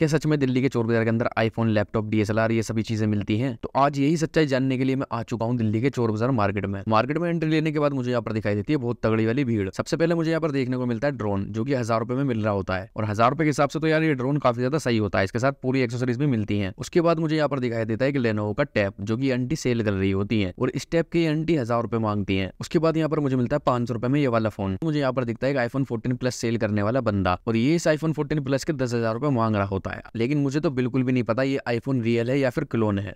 क्या सच में दिल्ली के चोर बाजार के अंदर आईफोन लैपटॉप डीएसएलआर ये सभी चीजें मिलती हैं तो आज यही सच्चाई जानने के लिए मैं आ चुका हूँ दिल्ली के चोर बाजार मार्केट में मार्केट में एंट्री लेने के बाद मुझे यहाँ पर दिखाई देती है बहुत तगड़ी वाली भीड़ सबसे पहले मुझे यहाँ पर देखने को मिलता है ड्रोन जो की हजार रुपए में मिल रहा होता है और हजार रुपए के हिसाब से तो यार ये ड्रोन काफी ज्यादा सही होता है इसके साथ पूरी एक्सेसरीज भी मिलती है उसके बाद मुझे यहाँ पर दिखाई देता है एक लेनोवो का टैप जो की एंटी सेल कर रही होती है और इस टैप की एंटी हजार रुपए मांगती है उसके बाद यहाँ पर मुझे मिलता है पांच रुपए में ये वाला फोन मुझे यहाँ पर दिखता है आईफोन फोर्टीन प्लस सेल करने वाला बंदा और ये इस आईफोन फोर्टीन प्लस के दस हजार रुपए मांग रहा होता है पाया लेकिन मुझे तो बिल्कुल भी नहीं पता ये आईफोन रियल है या फिर क्लोन है